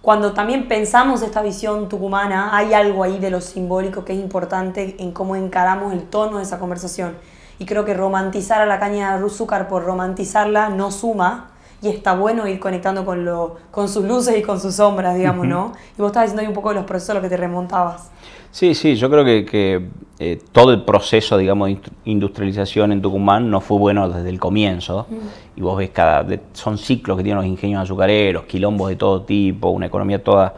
cuando también pensamos esta visión tucumana, hay algo ahí de lo simbólico que es importante en cómo encaramos el tono de esa conversación. Y creo que romantizar a la caña de azúcar por romantizarla no suma, y está bueno ir conectando con, con sus luces y con sus sombras, digamos, ¿no? Y vos estabas diciendo ahí un poco de los procesos a los que te remontabas. Sí, sí, yo creo que, eh, todo el proceso, digamos, de industrialización en Tucumán no fue bueno desde el comienzo. Y vos ves cada, son ciclos que tienen los ingenios azucareros, quilombos de todo tipo, una economía toda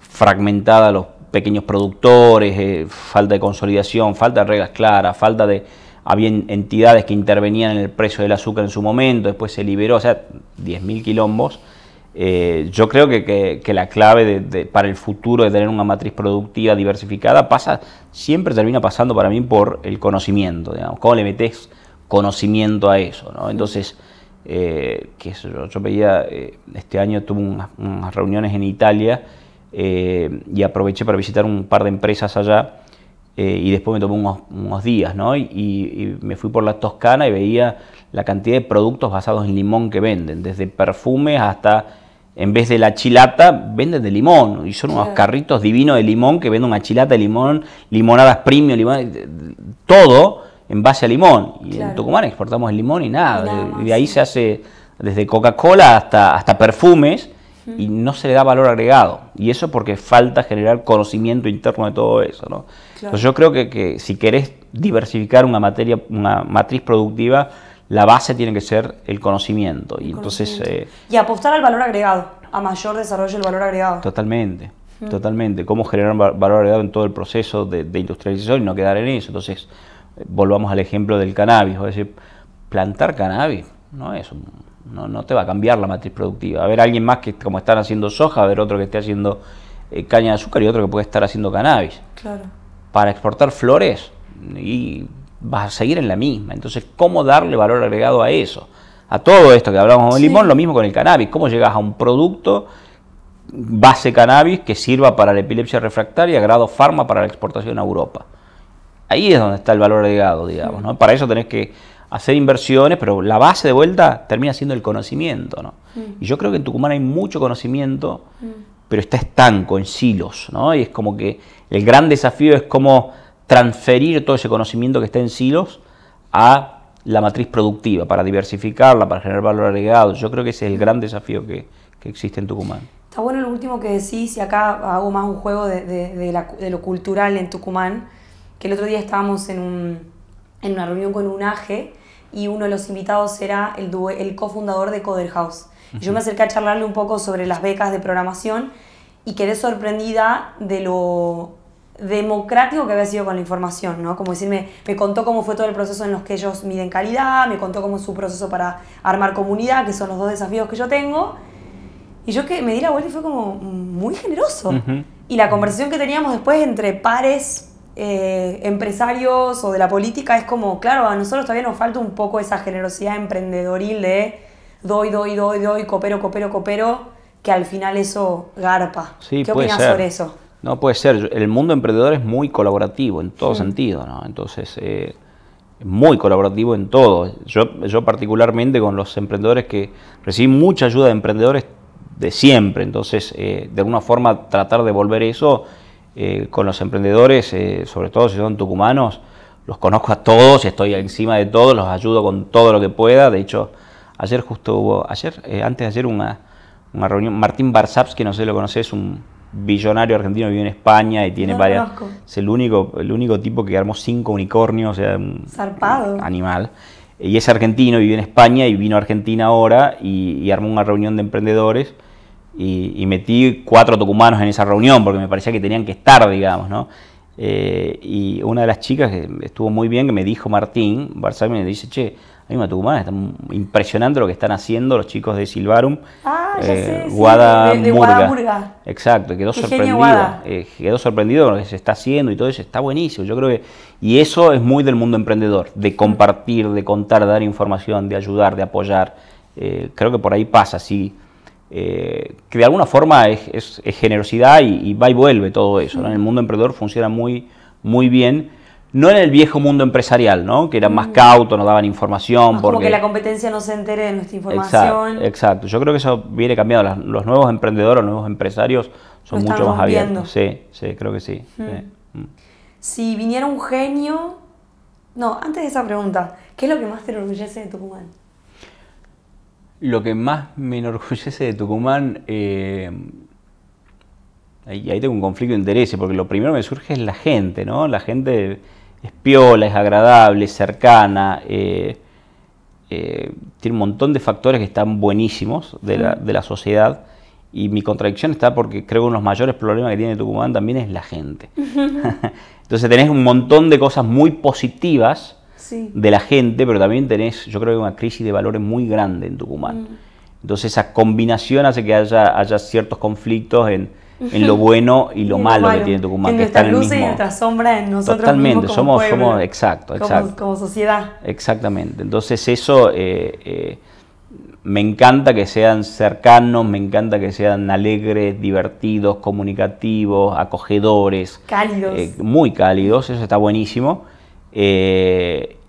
fragmentada, los pequeños productores, eh, falta de consolidación, falta de reglas claras, falta de había entidades que intervenían en el precio del azúcar en su momento, después se liberó, o sea, 10.000 quilombos. Eh, yo creo que, la clave para el futuro de tener una matriz productiva diversificada pasa, siempre termina pasando para mí por el conocimiento, digamos, cómo le metes conocimiento a eso, Entonces, eh, que yo, pedía veía, eh, este año tuve unas reuniones en Italia y aproveché para visitar un par de empresas allá eh, y después me tomé unos, días, ¿no? Y, me fui por la Toscana y veía la cantidad de productos basados en limón que venden, desde perfumes hasta, en vez de la chilata, venden de limón, y son unos carritos divinos de limón que venden una chilata de limón, limonadas premium, limón, todo en base a limón. Y en Tucumán exportamos el limón y nada, y de, ahí se hace desde Coca-Cola hasta, hasta perfumes y no se le da valor agregado. Y eso porque falta generar conocimiento interno de todo eso. ¿no? Entonces yo creo que, que, si querés diversificar una materia, una matriz productiva, la base tiene que ser el conocimiento. Y, entonces, eh, y apostar al valor agregado, a mayor desarrollo del valor agregado. Totalmente. Totalmente, cómo generar valor agregado en todo el proceso de, industrialización y no quedar en eso. Entonces, eh, volvamos al ejemplo del cannabis, o decir, plantar cannabis no es un no, no te va a cambiar la matriz productiva. A ver, alguien más que como están haciendo soja, a ver otro que esté haciendo eh, caña de azúcar y otro que puede estar haciendo cannabis. Claro. Para exportar flores y vas a seguir en la misma. Entonces, ¿cómo darle valor agregado a eso? A todo esto que hablamos con limón, lo mismo con el cannabis. ¿Cómo llegas a un producto base cannabis que sirva para la epilepsia refractaria, grado farma para la exportación a Europa? Ahí es donde está el valor agregado, digamos. ¿no? Para eso tenés que hacer inversiones, pero la base de vuelta termina siendo el conocimiento. ¿no? Mm. Y yo creo que en Tucumán hay mucho conocimiento, mm. pero está estanco en silos. ¿no? Y es como que el gran desafío es cómo transferir todo ese conocimiento que está en silos a la matriz productiva, para diversificarla, para generar valor agregado. Yo creo que ese es el gran desafío que, existe en Tucumán. Está bueno lo último que decís, y acá hago más un juego de, de lo cultural en Tucumán, que el otro día estábamos en un en una reunión con un AGE y uno de los invitados era el, el cofundador de Coder House. Yo me acerqué a charlarle un poco sobre las becas de programación y quedé sorprendida de lo democrático que había sido con la información, ¿no? Como decirme, me contó cómo fue todo el proceso en los que ellos miden calidad, me contó cómo es su proceso para armar comunidad, que son los dos desafíos que yo tengo. Y yo que me di la vuelta y fue como muy generoso. Y la conversación que teníamos después entre pares, eh, empresarios o de la política es como, claro, a nosotros todavía nos falta un poco esa generosidad emprendedoril de doy, doy, doy, doy, copero, copero, copero, que al final eso garpa. ¿Qué opinas sobre eso? No puede ser. El mundo emprendedor es muy colaborativo en todo mm. sentido, ¿no? Entonces, eh, muy colaborativo en todo. Yo, yo particularmente con los emprendedores que recibí mucha ayuda de emprendedores de siempre. Entonces, eh, de alguna forma, tratar de volver eso eh, con los emprendedores, eh, sobre todo si son tucumanos, los conozco a todos, y estoy encima de todos, los ayudo con todo lo que pueda. De hecho, ayer justo hubo, ayer, eh, antes de ayer una, reunión, Martín Barzaps, que no sé si lo conoces, es un billonario argentino, vive en España y tiene varias... Es el único, el único tipo que armó cinco unicornios, o sea, un Zarpado. animal. Y es argentino, vive en España y vino a Argentina ahora y, y armó una reunión de emprendedores y, metí cuatro tucumanos en esa reunión porque me parecía que tenían que estar, digamos, ¿no? Eh, y una de las chicas que estuvo muy bien, que me dijo Martín, Barzami me dice, che, hay una tucumana, está impresionante lo que están haciendo los chicos de Silvarum. Ah, ya eh, sé, Guada sí, de, Exacto, quedó sorprendido. Eh, quedó sorprendido con lo que se está haciendo y todo eso, está buenísimo. Yo creo que. Y eso es muy del mundo emprendedor, de compartir, de contar, de dar información, de ayudar, de apoyar. creo que por ahí pasa, sí. Eh, que de alguna forma es, generosidad y, va y vuelve todo eso. En el mundo emprendedor funciona muy, muy bien. No en el viejo mundo empresarial, ¿no? Que eran más cautos, no daban información. porque... Como que la competencia no se entere de nuestra información. Exacto, Yo creo que eso viene cambiando. los nuevos emprendedores, los nuevos empresarios son mucho más abiertos. Sí, sí, creo que sí. Mm. Mm. Si viniera un genio. No, antes de esa pregunta, ¿qué es lo que más te enorgullece de Tucumán? lo que más me enorgullece de Tucumán, eh, ahí, tengo un conflicto de intereses, porque lo primero que me surge es la gente, ¿no? La gente es piola, es agradable, es cercana, eh, eh, tiene un montón de factores que están buenísimos de la, de la sociedad. Y mi contradicción está porque creo que uno de los mayores problemas que tiene Tucumán también es la gente. Entonces tenés un montón de cosas muy positivas de la gente, pero también tenés, yo creo que una crisis de valores muy grande en Tucumán. Mm. Entonces esa combinación hace que haya, haya ciertos conflictos en, lo bueno y lo malo, que tiene Tucumán. En que luz y nuestra sombra en nosotros Totalmente, somos, exacto, exacto. Como, sociedad. Exactamente. Entonces eso eh, eh, me encanta que sean cercanos, me encanta que sean alegres, divertidos, comunicativos, acogedores. Cálidos. Eh, muy cálidos, eso está buenísimo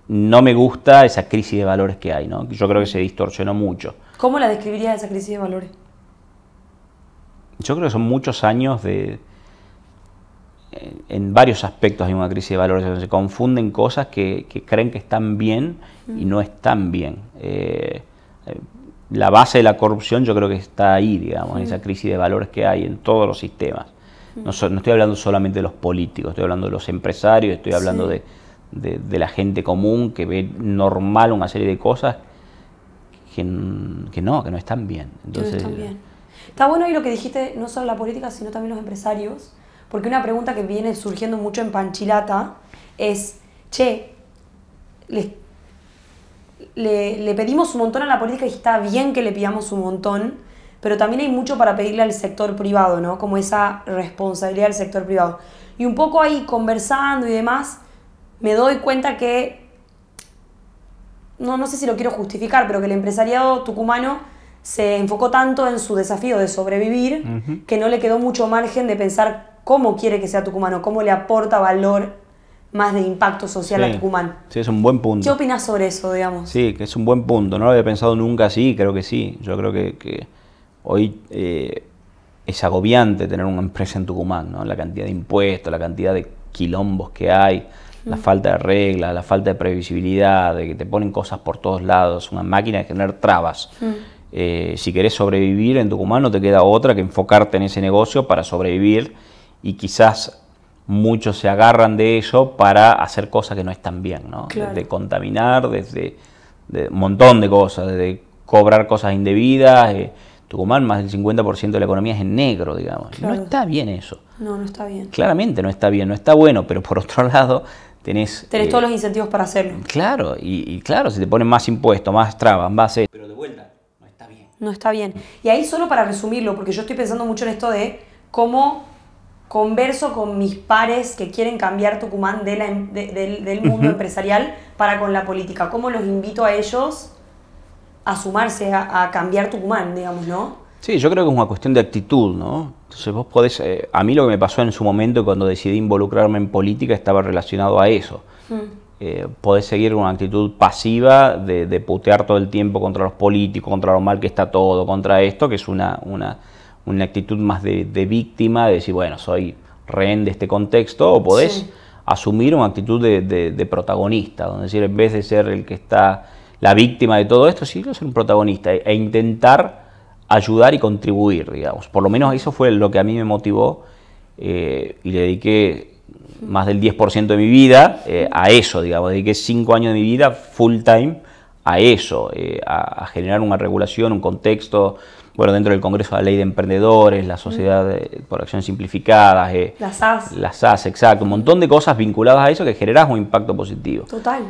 no me gusta esa crisis de valores que hay, ¿no? Yo creo que se distorsionó mucho. ¿Cómo la describirías esa crisis de valores? Yo creo que son muchos años de... En varios aspectos hay una crisis de valores, se confunden cosas que, creen que están bien y no están bien. Eh, eh, la base de la corrupción yo creo que está ahí, digamos, en esa crisis de valores que hay en todos los sistemas. No, estoy hablando solamente de los políticos, estoy hablando de los empresarios, estoy hablando de de, la gente común que ve normal una serie de cosas que, no, que no están bien. Entonces, no Está bueno ahí lo que dijiste, no solo la política, sino también los empresarios, porque una pregunta que viene surgiendo mucho en Panchilata es, che, le, le, pedimos un montón a la política y está bien que le pidamos un montón, pero también hay mucho para pedirle al sector privado, ¿no? Como esa responsabilidad del sector privado. Y un poco ahí conversando y demás, me doy cuenta que, no, no sé si lo quiero justificar, pero que el empresariado tucumano se enfocó tanto en su desafío de sobrevivir que no le quedó mucho margen de pensar cómo quiere que sea tucumano, cómo le aporta valor más de impacto social a Tucumán. Sí, es un buen punto. ¿Qué opinas sobre eso, digamos? Sí, que es un buen punto. No lo había pensado nunca así, creo que sí. Yo creo que, hoy eh, es agobiante tener una empresa en Tucumán, ¿no? La cantidad de impuestos, la cantidad de quilombos que hay. La falta de reglas, la falta de previsibilidad, de que te ponen cosas por todos lados, una máquina de generar trabas. Mm. Eh, si querés sobrevivir en Tucumán no te queda otra que enfocarte en ese negocio para sobrevivir y quizás muchos se agarran de ello para hacer cosas que no están bien, ¿no? Desde contaminar, desde un montón de cosas, desde cobrar cosas indebidas. Eh, Tucumán, más del 50% de la economía es en negro, digamos. No está bien eso. No, no está bien. Claramente no está bien, no está bueno, pero por otro lado, tenés... todos eh, los incentivos para hacerlo. Claro, y, claro, si te ponen más impuestos, más trabas, más... pero de vuelta, no está bien. No está bien. Y ahí solo para resumirlo, porque yo estoy pensando mucho en esto de cómo converso con mis pares que quieren cambiar Tucumán em, del mundo empresarial para con la política. ¿Cómo los invito a ellos a sumarse, a cambiar Tucumán, digamos, no? Sí, yo creo que es una cuestión de actitud, ¿no? Entonces vos podés, eh, a mí lo que me pasó en su momento cuando decidí involucrarme en política estaba relacionado a eso. Mm. Eh, podés seguir una actitud pasiva de, putear todo el tiempo contra los políticos, contra lo mal que está todo, contra esto, que es una, una, una actitud más de, víctima, de decir, bueno, soy rehén de este contexto, o podés asumir una actitud de, protagonista, donde decir, en vez de ser el que está la víctima de todo esto, sí, ser un protagonista e, e intentar ayudar y contribuir, digamos. Por lo menos eso fue lo que a mí me motivó eh, y le dediqué más del 10% de mi vida eh, a eso, digamos. Dediqué 5 años de mi vida full time a eso, eh, a, generar una regulación, un contexto. Bueno, dentro del Congreso de la Ley de Emprendedores, la Sociedad por Acciones Simplificadas, las SAS. Las SAS, exacto. Un montón de cosas vinculadas a eso que generas un impacto positivo. Total.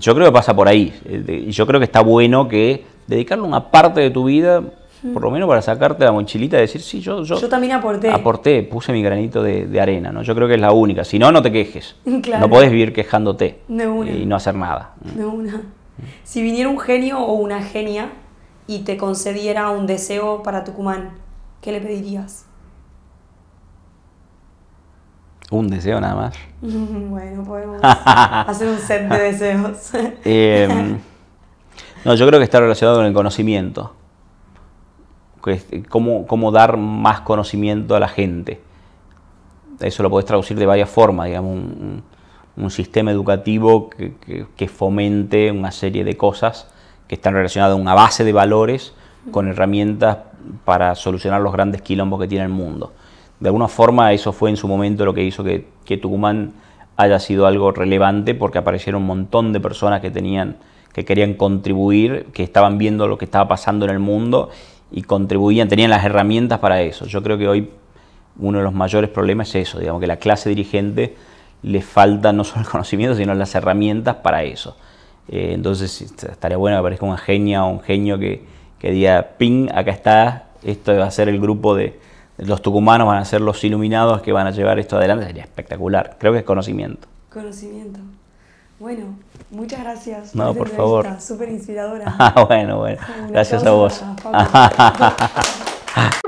Yo creo que pasa por ahí. y eh, Yo creo que está bueno que dedicarle una parte de tu vida, por lo menos para sacarte la mochilita y decir, sí, yo, yo, también aporté. Aporté, puse mi granito de, arena, ¿no? Yo creo que es la única. Si no, no te quejes. No podés vivir quejándote y no hacer nada. Mm. Si viniera un genio o una genia y te concediera un deseo para Tucumán, ¿qué le pedirías? Un deseo nada más. bueno, podemos hacer un set de deseos. Em, no, yo creo que está relacionado con el conocimiento. Eh, cómo, dar más conocimiento a la gente. Eso lo puedes traducir de varias formas, digamos, un, sistema educativo que, que, fomente una serie de cosas que están relacionadas a una base de valores con herramientas para solucionar los grandes quilombos que tiene el mundo de alguna forma eso fue en su momento lo que hizo que, Tucumán haya sido algo relevante porque aparecieron un montón de personas que tenían que querían contribuir, que estaban viendo lo que estaba pasando en el mundo y contribuían, tenían las herramientas para eso. Yo creo que hoy uno de los mayores problemas es eso, digamos que la clase dirigente le falta no solo el conocimiento, sino las herramientas para eso. Eh, entonces estaría bueno que aparezca una genia o un genio que, que diga, ping, acá está, esto va a ser el grupo de, los tucumanos van a ser los iluminados que van a llevar esto adelante, sería espectacular. Creo que es conocimiento. Conocimiento. Bueno, muchas gracias. No, por, favor. Súper inspiradora. Ah, bueno, bueno. gracias a vos.